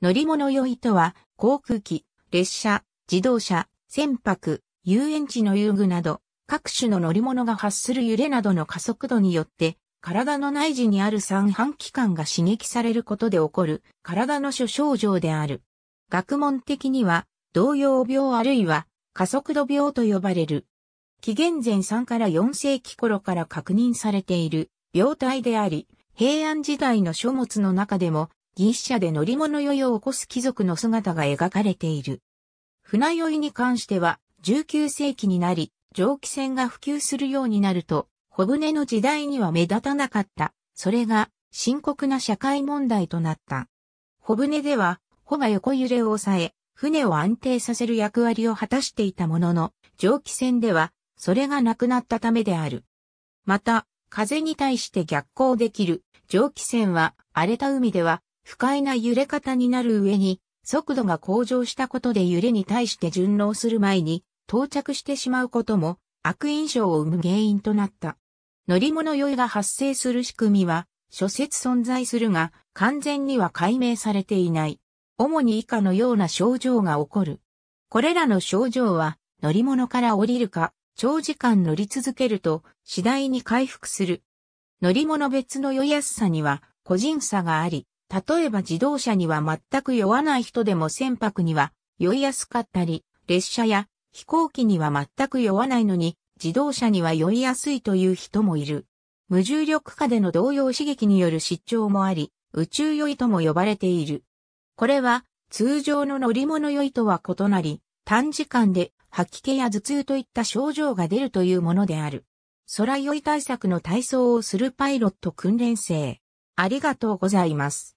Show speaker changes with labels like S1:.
S1: 乗り物酔いとは、航空機、列車、自動車、船舶、遊園地の遊具など、各種の乗り物が発する揺れなどの加速度によって、体の内耳にある三半規管が刺激されることで起こる、体の諸症状である。学問的には、動揺病あるいは、加速度病と呼ばれる。紀元前3から4世紀頃から確認されている病態であり、平安時代の書物の中でも銀車で乗り物酔いを起こす貴族の姿が描かれている。船酔いに関しては、19世紀になり、蒸気船が普及するようになると、小舟の時代には目立たなかった。それが深刻な社会問題となった。小舟では、帆が横揺れを抑え、船を安定させる役割を果たしていたものの、蒸気船では、それがなくなったためである。また、風に対して逆行できる蒸気船は荒れた海では不快な揺れ方になる上に、速度が向上したことで揺れに対して順応する前に到着してしまうことも悪印象を生む原因となった。乗り物酔いが発生する仕組みは諸説存在するが完全には解明されていない。主に以下のような症状が起こる。これらの症状は乗り物から降りるか長時間乗り続けると次第に回復する。乗り物別の酔いやすさには個人差があり、例えば自動車には全く酔わない人でも船舶には酔いやすかったり、列車や飛行機には全く酔わないのに、自動車には酔いやすいという人もいる。無重力下での同様刺激による失調もあり、宇宙酔いとも呼ばれている。これは通常の乗り物酔いとは異なり、短時間で吐き気や頭痛といった症状が出るというものである。空酔い対策の体操をするパイロット訓練生。ありがとうございます。